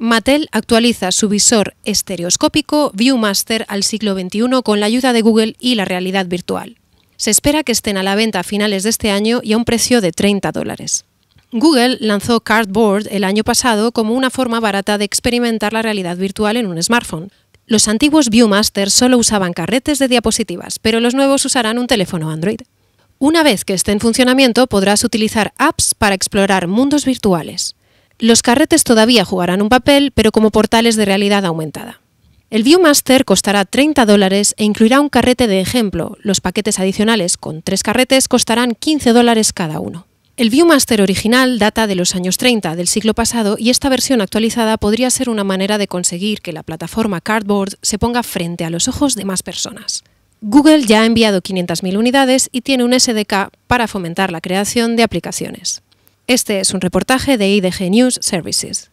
Mattel actualiza su visor estereoscópico ViewMaster al siglo XXI con la ayuda de Google y la realidad virtual. Se espera que estén a la venta a finales de este año y a un precio de 30 dólares. Google lanzó Cardboard el año pasado como una forma barata de experimentar la realidad virtual en un smartphone. Los antiguos ViewMaster solo usaban carretes de diapositivas, pero los nuevos usarán un teléfono Android. Una vez que esté en funcionamiento podrás utilizar apps para explorar mundos virtuales. Los carretes todavía jugarán un papel, pero como portales de realidad aumentada. El Viewmaster costará 30 dólares e incluirá un carrete de ejemplo. Los paquetes adicionales con tres carretes costarán 15 dólares cada uno. El Viewmaster original data de los años 30 del siglo pasado y esta versión actualizada podría ser una manera de conseguir que la plataforma Cardboard se ponga frente a los ojos de más personas. Google ya ha enviado 500.000 unidades y tiene un SDK para fomentar la creación de aplicaciones. Este es un reportaje de IDG News Services.